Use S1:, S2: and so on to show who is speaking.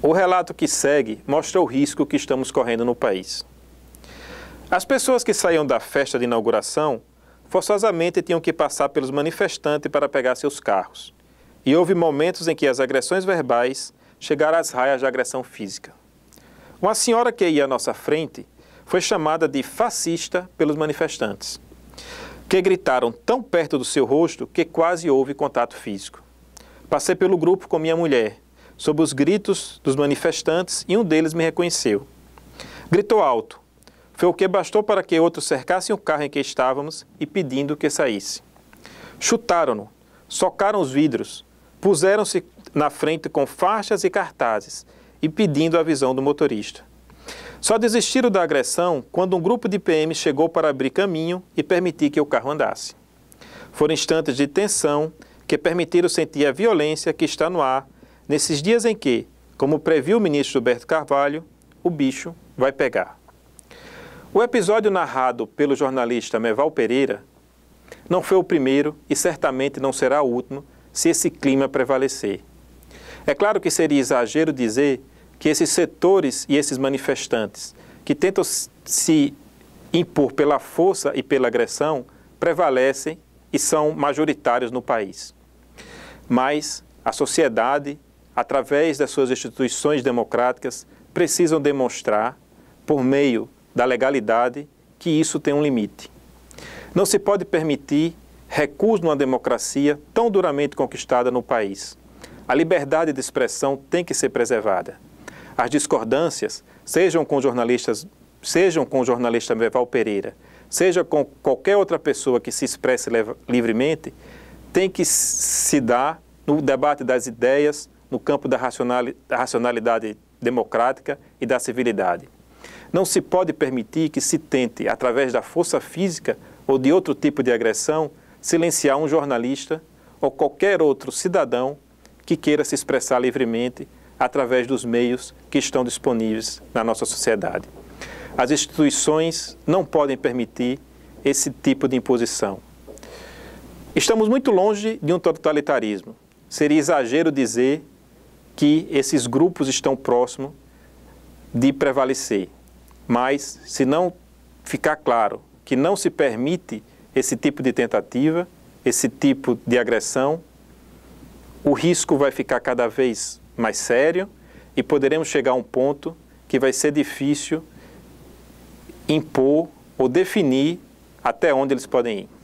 S1: O relato que segue mostra o risco que estamos correndo no país. As pessoas que saíam da festa de inauguração forçosamente tinham que passar pelos manifestantes para pegar seus carros. E houve momentos em que as agressões verbais chegaram às raias da agressão física. Uma senhora que ia à nossa frente foi chamada de fascista pelos manifestantes, que gritaram tão perto do seu rosto que quase houve contato físico. Passei pelo grupo com minha mulher, sob os gritos dos manifestantes, e um deles me reconheceu. Gritou alto. Foi o que bastou para que outros cercassem o carro em que estávamos e pedindo que saísse. Chutaram-no, socaram os vidros, puseram-se na frente com faixas e cartazes e pedindo a visão do motorista. Só desistiram da agressão quando um grupo de PM chegou para abrir caminho e permitir que o carro andasse. Foram instantes de tensão que permitiram sentir a violência que está no ar nesses dias em que, como previu o ministro Roberto Carvalho, o bicho vai pegar. O episódio narrado pelo jornalista Meval Pereira não foi o primeiro e certamente não será o último se esse clima prevalecer. É claro que seria exagero dizer que esses setores e esses manifestantes que tentam se impor pela força e pela agressão prevalecem e são majoritários no país. Mas a sociedade, através das suas instituições democráticas, precisam demonstrar, por meio da legalidade, que isso tem um limite. Não se pode permitir recurso numa democracia tão duramente conquistada no país. A liberdade de expressão tem que ser preservada. As discordâncias, sejam com jornalistas, sejam com o jornalista Meval Pereira, seja com qualquer outra pessoa que se expresse livremente, tem que se dar no debate das ideias, no campo da racionalidade democrática e da civilidade. Não se pode permitir que se tente, através da força física ou de outro tipo de agressão, silenciar um jornalista ou qualquer outro cidadão que queira se expressar livremente através dos meios que estão disponíveis na nossa sociedade. As instituições não podem permitir esse tipo de imposição. Estamos muito longe de um totalitarismo. Seria exagero dizer que esses grupos estão próximos de prevalecer. Mas, se não ficar claro que não se permite esse tipo de tentativa, esse tipo de agressão, o risco vai ficar cada vez mais sério e poderemos chegar a um ponto que vai ser difícil impor ou definir até onde eles podem ir.